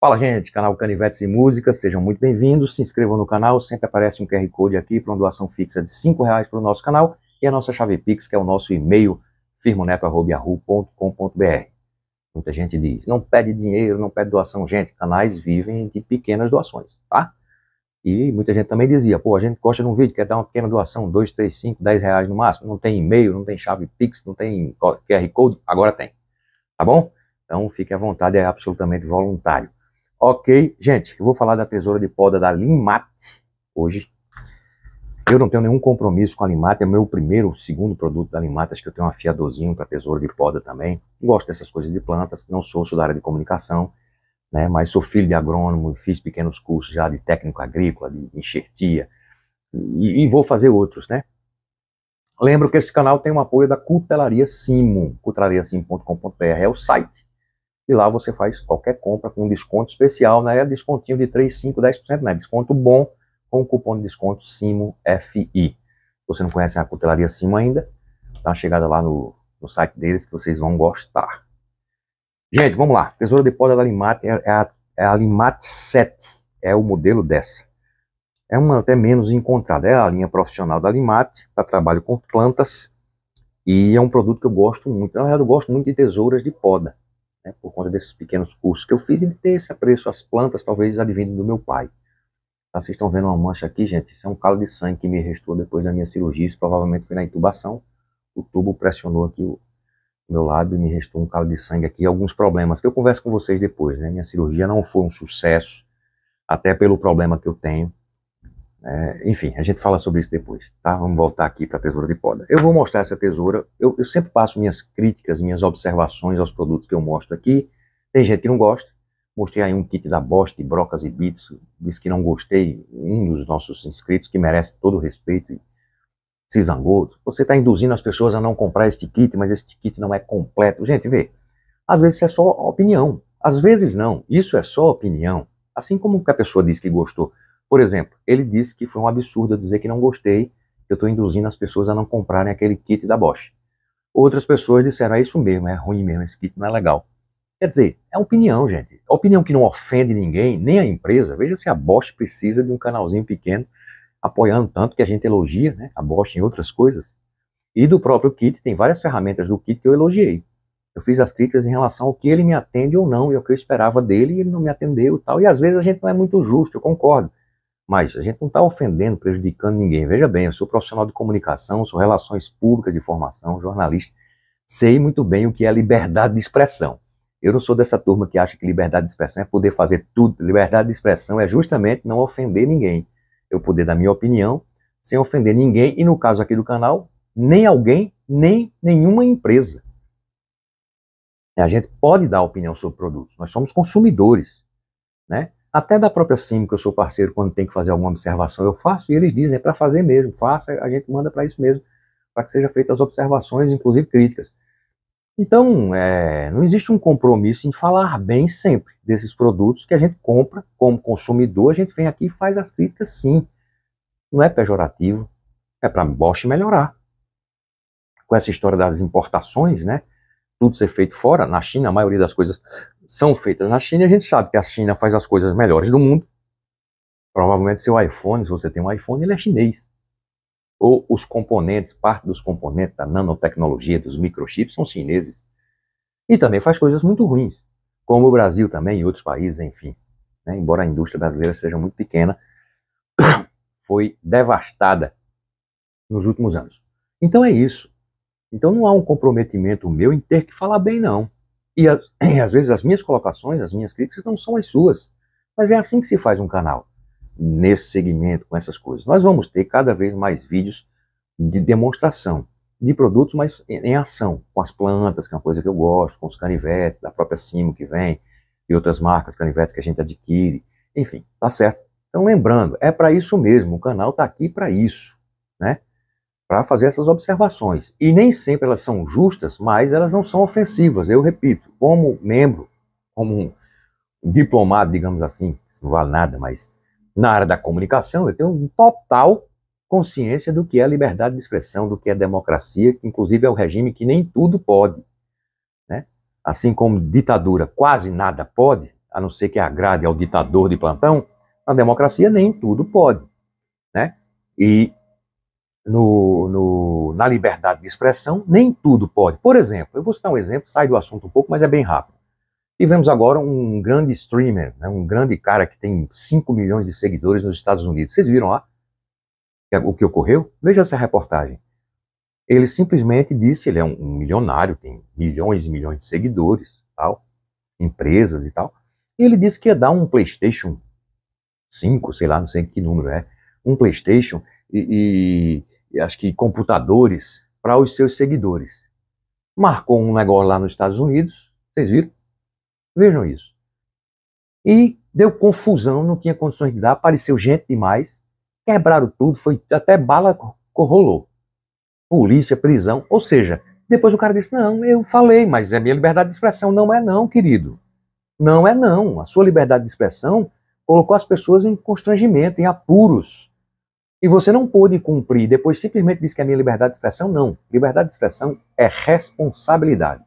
Fala gente, canal Canivetes e Músicas. sejam muito bem-vindos, se inscrevam no canal, sempre aparece um QR Code aqui para uma doação fixa de 5 reais para o nosso canal e a nossa chave Pix, que é o nosso e-mail, firmoneto.com.br. Muita gente diz, não pede dinheiro, não pede doação, gente, canais vivem de pequenas doações, tá? E muita gente também dizia, pô, a gente gosta de um vídeo, quer dar uma pequena doação, 2, 3, 5, 10 reais no máximo, não tem e-mail, não tem chave Pix, não tem QR Code, agora tem, tá bom? Então fique à vontade, é absolutamente voluntário. Ok, gente, eu vou falar da tesoura de poda da Limate hoje. Eu não tenho nenhum compromisso com a Limate, é meu primeiro, segundo produto da Limate, acho que eu tenho um afiadorzinho para tesoura de poda também. Gosto dessas coisas de plantas, não sou, sou da área de comunicação, né, mas sou filho de agrônomo, fiz pequenos cursos já de técnico agrícola, de enxertia, e, e vou fazer outros, né? Lembro que esse canal tem um apoio da Cutelaria Simo, cutelariasimo.com.br é o site e lá você faz qualquer compra com um desconto especial, né? É descontinho de 3, 5, 10%, né? Desconto bom com o cupom de desconto SIMOFI. Se você não conhece a cutelaria Simo ainda, dá uma chegada lá no, no site deles que vocês vão gostar. Gente, vamos lá. Tesoura de poda da Limat é, é, a, é a Limat 7. É o modelo dessa. É uma até menos encontrada. É a linha profissional da Limat para tá? trabalho com plantas. E é um produto que eu gosto muito. Na verdade, eu gosto muito de tesouras de poda né, por conta desses pequenos cursos que eu fiz, e ter esse apreço às plantas, talvez advindo do meu pai. Tá, vocês estão vendo uma mancha aqui, gente? Isso é um calo de sangue que me restou depois da minha cirurgia. Isso provavelmente foi na intubação. O tubo pressionou aqui o meu lábio e me restou um calo de sangue aqui. Alguns problemas que eu converso com vocês depois, né? Minha cirurgia não foi um sucesso, até pelo problema que eu tenho. É, enfim, a gente fala sobre isso depois, tá? Vamos voltar aqui para a tesoura de poda. Eu vou mostrar essa tesoura, eu, eu, sempre passo minhas críticas, minhas observações aos produtos que eu mostro aqui. Tem gente que não gosta, mostrei aí um kit da Bosch de brocas e bits, disse que não gostei, um dos nossos inscritos que merece todo o respeito e se zangou. Você está induzindo as pessoas a não comprar este kit, mas este kit não é completo. Gente, vê, às vezes é só opinião, às vezes não, isso é só opinião. Assim como que a pessoa diz que gostou por exemplo, ele disse que foi um absurdo eu dizer que não gostei, que eu estou induzindo as pessoas a não comprarem aquele kit da Bosch. Outras pessoas disseram, é isso mesmo, é ruim mesmo, esse kit não é legal. Quer dizer, é opinião, gente. É opinião que não ofende ninguém, nem a empresa. Veja se a Bosch precisa de um canalzinho pequeno apoiando tanto que a gente elogia, né? A Bosch em outras coisas. E do próprio kit, tem várias ferramentas do kit que eu elogiei. Eu fiz as críticas em relação ao que ele me atende ou não, e ao que eu esperava dele, e ele não me atendeu e tal. E às vezes a gente não é muito justo, eu concordo. Mas a gente não está ofendendo, prejudicando ninguém. Veja bem, eu sou profissional de comunicação, sou relações públicas de formação, jornalista. Sei muito bem o que é liberdade de expressão. Eu não sou dessa turma que acha que liberdade de expressão é poder fazer tudo. Liberdade de expressão é justamente não ofender ninguém. Eu poder dar minha opinião sem ofender ninguém e, no caso aqui do canal, nem alguém, nem nenhuma empresa. A gente pode dar opinião sobre produtos, nós somos consumidores. Né? Até da própria CIM, que eu sou parceiro, quando tem que fazer alguma observação, eu faço, e eles dizem, é para fazer mesmo, faça, a gente manda para isso mesmo, para que sejam feitas observações, inclusive críticas. Então, é, não existe um compromisso em falar bem sempre desses produtos que a gente compra como consumidor, a gente vem aqui e faz as críticas sim. Não é pejorativo, é para Bosch melhorar. Com essa história das importações, né? Tudo ser feito fora, na China a maioria das coisas são feitas na China, a gente sabe que a China faz as coisas melhores do mundo. Provavelmente seu iPhone, se você tem um iPhone, ele é chinês. Ou os componentes, parte dos componentes da nanotecnologia, dos microchips, são chineses. E também faz coisas muito ruins, como o Brasil também e outros países, enfim. Né? Embora a indústria brasileira seja muito pequena, foi devastada nos últimos anos. Então é isso. Então não há um comprometimento meu em ter que falar bem, não. E, as, e às vezes as minhas colocações, as minhas críticas não são as suas. Mas é assim que se faz um canal, nesse segmento, com essas coisas. Nós vamos ter cada vez mais vídeos de demonstração de produtos, mas em ação, com as plantas, que é uma coisa que eu gosto, com os canivetes, da própria Simo que vem, e outras marcas, canivetes que a gente adquire, enfim, tá certo. Então, lembrando, é para isso mesmo, o canal tá aqui para isso, né? para fazer essas observações. E nem sempre elas são justas, mas elas não são ofensivas. Eu repito, como membro, como um diplomado, digamos assim, isso não vale nada, mas na área da comunicação, eu tenho total consciência do que é liberdade de expressão, do que é democracia, que inclusive é o um regime que nem tudo pode. Né? Assim como ditadura quase nada pode, a não ser que agrade ao ditador de plantão, na democracia nem tudo pode. Né? E no, no, na liberdade de expressão, nem tudo pode. Por exemplo, eu vou citar um exemplo, sai do assunto um pouco, mas é bem rápido. Tivemos agora um grande streamer, né, um grande cara que tem 5 milhões de seguidores nos Estados Unidos. Vocês viram lá é o que ocorreu? Veja essa reportagem. Ele simplesmente disse, ele é um, um milionário, tem milhões e milhões de seguidores, tal, empresas e tal. E ele disse que ia dar um PlayStation 5, sei lá, não sei que número é, um PlayStation, e, e acho que computadores para os seus seguidores. Marcou um negócio lá nos Estados Unidos, vocês viram? Vejam isso. E deu confusão, não tinha condições de dar, apareceu gente demais, quebraram tudo, foi até bala rolou. Polícia, prisão, ou seja, depois o cara disse: "Não, eu falei, mas é minha liberdade de expressão, não é não, querido. Não é não. A sua liberdade de expressão colocou as pessoas em constrangimento, em apuros e você não pôde cumprir, depois simplesmente diz que é minha liberdade de expressão, não. Liberdade de expressão é responsabilidade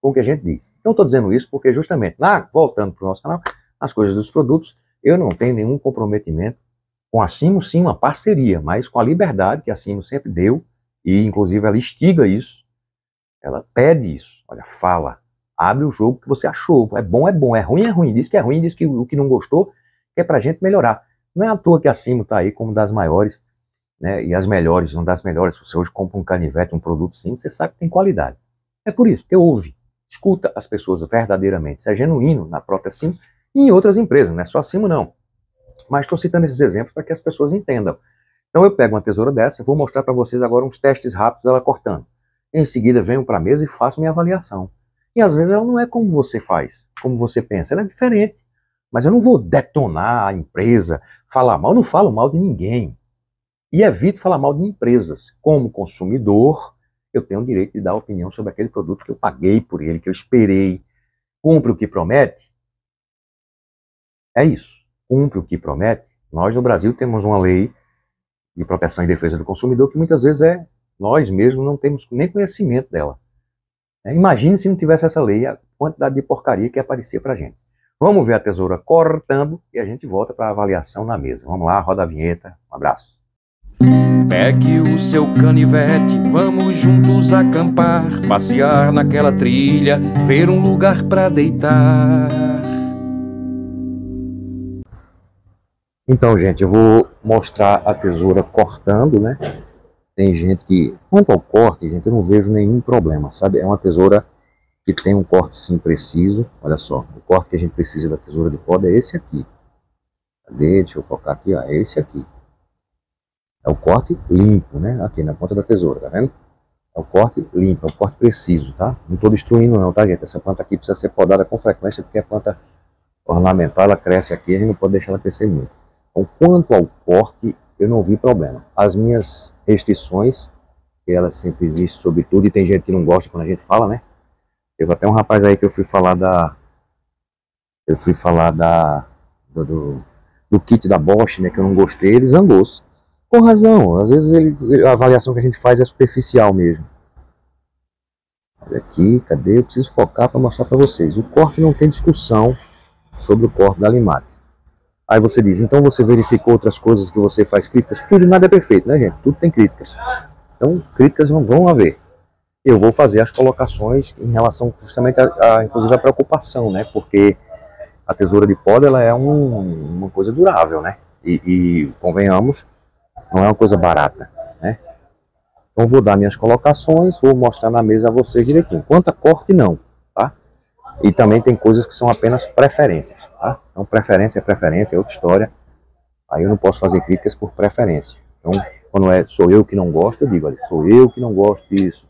com o que a gente diz. Então estou dizendo isso porque justamente, lá voltando para o nosso canal, as coisas dos produtos, eu não tenho nenhum comprometimento com a Simo, sim, uma parceria, mas com a liberdade que a Simo sempre deu, e inclusive ela instiga isso, ela pede isso, olha, fala, abre o jogo que você achou, é bom, é bom, é ruim, é ruim, diz que é ruim, diz que o que não gostou, é para a gente melhorar. Não é à toa que a Simo está aí como das maiores né, e as melhores, uma das melhores. Se você hoje compra um canivete, um produto Simo, você sabe que tem qualidade. É por isso, porque ouve, escuta as pessoas verdadeiramente. Isso é genuíno na própria Simo e em outras empresas, não é só a Simo não. Mas estou citando esses exemplos para que as pessoas entendam. Então eu pego uma tesoura dessa e vou mostrar para vocês agora uns testes rápidos dela cortando. Em seguida venho para a mesa e faço minha avaliação. E às vezes ela não é como você faz, como você pensa, ela é diferente. Mas eu não vou detonar a empresa, falar mal. Eu não falo mal de ninguém. E evito falar mal de empresas. Como consumidor, eu tenho o direito de dar opinião sobre aquele produto que eu paguei por ele, que eu esperei. Cumpre o que promete? É isso. Cumpre o que promete? Nós no Brasil temos uma lei de proteção e defesa do consumidor que muitas vezes é nós mesmos não temos nem conhecimento dela. É, imagine se não tivesse essa lei, a quantidade de porcaria que aparecia para gente. Vamos ver a tesoura cortando e a gente volta para a avaliação na mesa. Vamos lá, roda a vinheta. Um abraço. Pegue o seu canivete, vamos juntos acampar, passear naquela trilha, ver um lugar para deitar. Então, gente, eu vou mostrar a tesoura cortando, né? Tem gente que, quanto ao corte, gente, eu não vejo nenhum problema, sabe? É uma tesoura que tem um corte sim preciso. Olha só, o corte que a gente precisa da tesoura de poda é esse aqui. Cadê? Deixa eu focar aqui, ó, é esse aqui. É o corte limpo, né? Aqui na ponta da tesoura, tá vendo? É o corte limpo, é o corte preciso, tá? Não estou destruindo não, tá gente? Essa planta aqui precisa ser podada com frequência, porque a planta ornamental, ela cresce aqui, a gente não pode deixar ela crescer muito. Então, quanto ao corte, eu não vi problema. As minhas restrições, que elas sempre existem sobre tudo, e tem gente que não gosta quando a gente fala, né? Teve até um rapaz aí que eu fui falar da. Eu fui falar da. Do, do, do kit da Bosch, né? Que eu não gostei, ele zangou-se. Com razão, às vezes ele, a avaliação que a gente faz é superficial mesmo. Olha aqui, cadê? Eu preciso focar para mostrar para vocês. O corte não tem discussão sobre o corte da Limate. Aí você diz, então você verificou outras coisas que você faz críticas? Tudo nada é perfeito, né, gente? Tudo tem críticas. Então, críticas vão, vão haver eu vou fazer as colocações em relação justamente a, a inclusive a preocupação, né? Porque a tesoura de poda ela é um, uma coisa durável, né? E, e, convenhamos, não é uma coisa barata, né? Então vou dar minhas colocações, vou mostrar na mesa a vocês direitinho. Quanto a corte não, tá? E também tem coisas que são apenas preferências, tá? Então preferência é preferência, é outra história. Aí eu não posso fazer críticas por preferência. Então quando é sou eu que não gosto, eu digo, sou eu que não gosto disso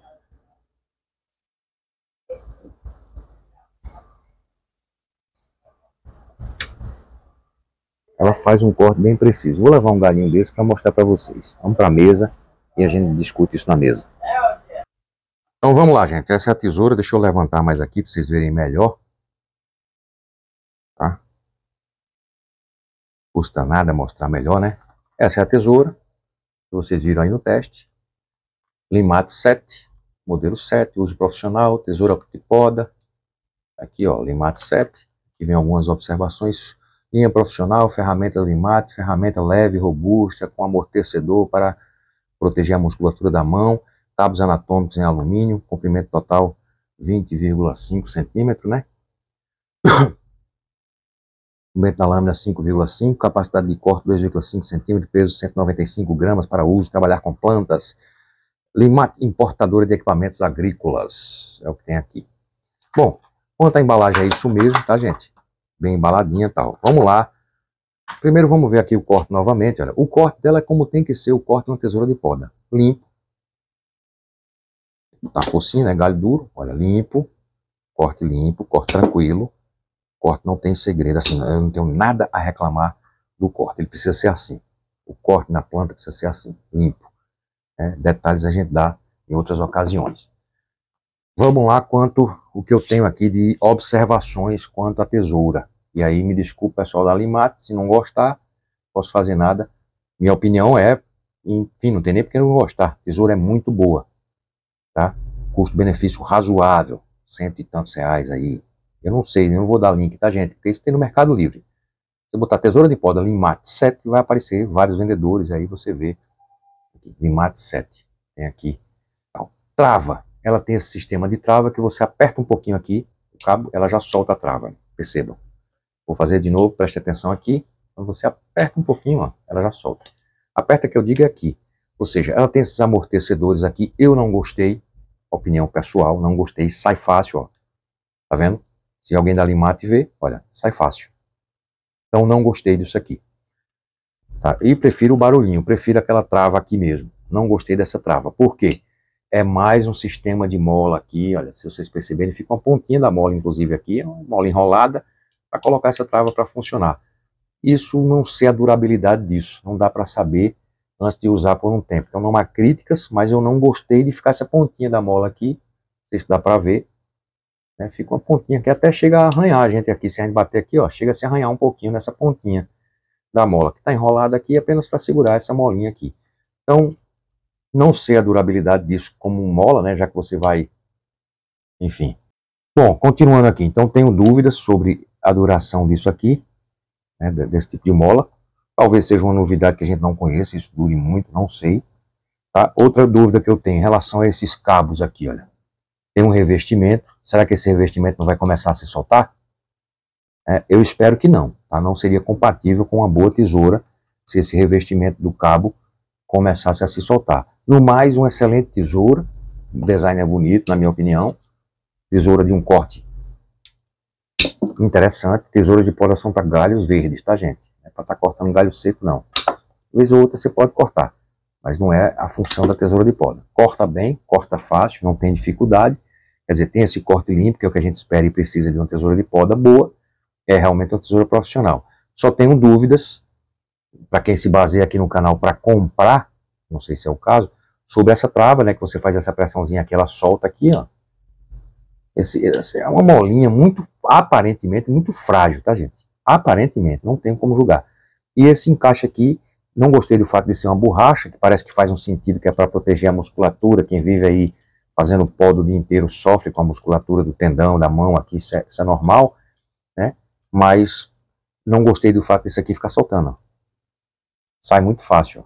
ela faz um corte bem preciso. Vou levar um galinho desse para mostrar para vocês. Vamos para a mesa e a gente discute isso na mesa. Então vamos lá, gente. Essa é a tesoura. Deixa eu levantar mais aqui para vocês verem melhor. Tá? Custa nada mostrar melhor, né? Essa é a tesoura. Que vocês viram aí no teste. Limate 7, modelo 7, uso profissional, tesoura de poda. Aqui, ó, Limate 7. Aqui vem algumas observações Linha profissional, ferramenta limate, ferramenta leve, robusta, com amortecedor para proteger a musculatura da mão, tábuas anatômicos em alumínio, comprimento total 20,5 cm, né? comprimento da lâmina 5,5, capacidade de corte 2,5 cm, peso 195 gramas para uso, trabalhar com plantas. Limate importadora de equipamentos agrícolas, é o que tem aqui. Bom, quanto à embalagem é isso mesmo, tá gente? bem embaladinha e tal. Vamos lá. Primeiro vamos ver aqui o corte novamente, olha. O corte dela é como tem que ser o corte de uma tesoura de poda. Limpo. Tá focinho, né? Galho duro. Olha, limpo. Corte limpo, corte tranquilo. Corte não tem segredo, assim, eu não tenho nada a reclamar do corte. Ele precisa ser assim. O corte na planta precisa ser assim, limpo. É, detalhes a gente dá em outras ocasiões. Vamos lá quanto o que eu tenho aqui de observações quanto à tesoura. E aí me desculpa pessoal da Limat, se não gostar, posso fazer nada. Minha opinião é, enfim, não tem nem porque não gostar. Tesoura é muito boa, tá? Custo-benefício razoável, cento e tantos reais aí. Eu não sei, não vou dar link, tá gente? Porque isso tem no Mercado Livre. Você botar tesoura de poda Limat 7, vai aparecer vários vendedores, aí você vê Limat 7, tem aqui. Então, trava, ela tem esse sistema de trava que você aperta um pouquinho aqui, o cabo, ela já solta a trava, percebam. Vou fazer de novo, preste atenção aqui. Quando você aperta um pouquinho, ó, ela já solta. Aperta que eu diga é aqui. Ou seja, ela tem esses amortecedores aqui. Eu não gostei, opinião pessoal, não gostei. Sai fácil, ó. Tá vendo? Se alguém da Limate vê, olha, sai fácil. Então não gostei disso aqui. Tá? E prefiro o barulhinho, prefiro aquela trava aqui mesmo. Não gostei dessa trava. Por quê? É mais um sistema de mola aqui, olha, se vocês perceberem, fica uma pontinha da mola, inclusive aqui, é uma mola enrolada, para colocar essa trava para funcionar. Isso não sei a durabilidade disso, não dá para saber antes de usar por um tempo. Então não há críticas, mas eu não gostei de ficar essa pontinha da mola aqui, não sei se dá para ver, né? fica uma pontinha que até chega a arranhar a gente aqui, se a gente bater aqui, ó, chega a se arranhar um pouquinho nessa pontinha da mola, que está enrolada aqui apenas para segurar essa molinha aqui. Então, não sei a durabilidade disso como mola, né, já que você vai, enfim. Bom, continuando aqui, então tenho dúvidas sobre a duração disso aqui, né, desse tipo de mola. Talvez seja uma novidade que a gente não conheça, isso dure muito, não sei. Tá? Outra dúvida que eu tenho em relação a esses cabos aqui, olha. Tem um revestimento, será que esse revestimento não vai começar a se soltar? É, eu espero que não, tá? não seria compatível com uma boa tesoura se esse revestimento do cabo começasse a se soltar. No mais, uma excelente tesoura, o design é bonito, na minha opinião, tesoura de um corte interessante, tesouras de poda são para galhos verdes, tá gente? Não é para estar tá cortando galho seco não. Vez ou outra você pode cortar, mas não é a função da tesoura de poda. Corta bem, corta fácil, não tem dificuldade, quer dizer, tem esse corte limpo, que é o que a gente espera e precisa de uma tesoura de poda boa, é realmente uma tesoura profissional. Só tenho dúvidas, para quem se baseia aqui no canal para comprar, não sei se é o caso, sobre essa trava, né, que você faz essa pressãozinha aqui, ela solta aqui, ó, esse, esse, é uma molinha muito, aparentemente, muito frágil, tá, gente? Aparentemente, não tem como julgar. E esse encaixe aqui, não gostei do fato de ser uma borracha, que parece que faz um sentido, que é para proteger a musculatura. Quem vive aí fazendo pó do dia inteiro sofre com a musculatura do tendão, da mão aqui, isso é, isso é normal, né? Mas não gostei do fato desse aqui ficar soltando. Sai muito fácil.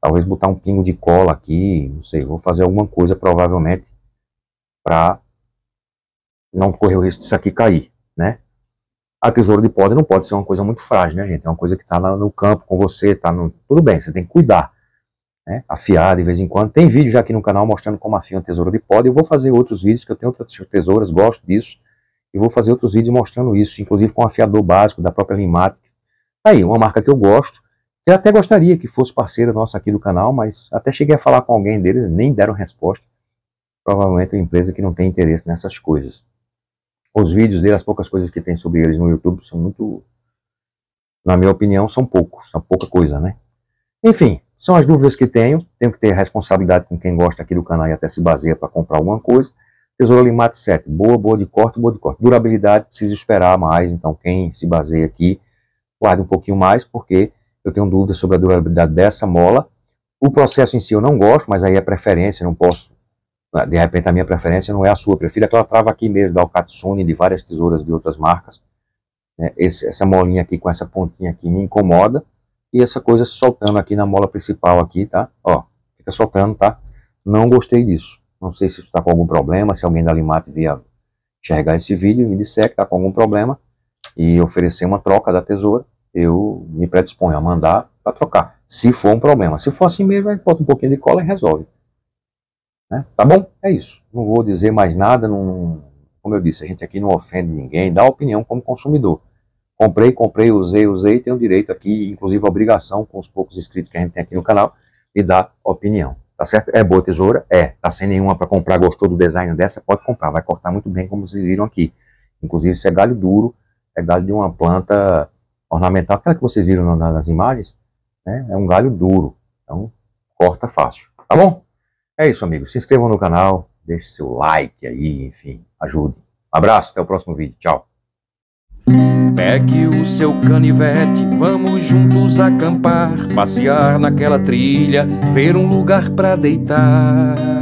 Talvez botar um pingo de cola aqui, não sei, vou fazer alguma coisa provavelmente para não correr o risco disso aqui cair, né? A tesoura de poda não pode ser uma coisa muito frágil, né, gente? É uma coisa que está no campo com você, tá no... tudo bem, você tem que cuidar, né? Afiar de vez em quando. Tem vídeo já aqui no canal mostrando como afia uma tesoura de poda. Eu vou fazer outros vídeos, que eu tenho outras tesouras, gosto disso. E vou fazer outros vídeos mostrando isso, inclusive com um afiador básico da própria Limatic. Tá aí, uma marca que eu gosto, eu até gostaria que fosse parceira nossa aqui do canal, mas até cheguei a falar com alguém deles, nem deram resposta. Provavelmente é uma empresa que não tem interesse nessas coisas. Os vídeos dele, as poucas coisas que tem sobre eles no YouTube são muito, na minha opinião, são poucos, são pouca coisa, né? Enfim, são as dúvidas que tenho. Tenho que ter responsabilidade com quem gosta aqui do canal e até se baseia para comprar alguma coisa. Tesoura Limate 7, boa, boa de corte, boa de corte. Durabilidade, preciso esperar mais, então quem se baseia aqui, guarde um pouquinho mais, porque eu tenho dúvidas sobre a durabilidade dessa mola. O processo em si eu não gosto, mas aí é preferência, não posso né? de repente a minha preferência não é a sua, prefiro aquela trava aqui mesmo, da Alcatsune, de várias tesouras de outras marcas. Né? Esse, essa molinha aqui com essa pontinha aqui me incomoda, e essa coisa soltando aqui na mola principal aqui, tá? Ó, fica soltando, tá? Não gostei disso. Não sei se está com algum problema, se alguém da Limate vier enxergar esse vídeo e me disser que está com algum problema e oferecer uma troca da tesoura, eu me predisponho a mandar para trocar. Se for um problema, se for assim mesmo, bota um pouquinho de cola e resolve. Né? Tá bom? É isso. Não vou dizer mais nada. Não, como eu disse, a gente aqui não ofende ninguém, dá opinião como consumidor. Comprei, comprei, usei, usei, tenho direito aqui, inclusive a obrigação com os poucos inscritos que a gente tem aqui no canal, de dar opinião. Tá certo? É boa tesoura? É. Tá sem nenhuma para comprar, gostou do design dessa? Pode comprar, vai cortar muito bem, como vocês viram aqui. Inclusive, isso é galho duro, é galho de uma planta ornamental, aquela que vocês viram nas imagens, né? é um galho duro, então corta fácil, tá bom? É isso, amigos. Se inscrevam no canal, deixe seu like aí, enfim, ajude. Um abraço, até o próximo vídeo. Tchau. Pegue o seu canivete, vamos juntos acampar, passear naquela trilha, ver um lugar para deitar.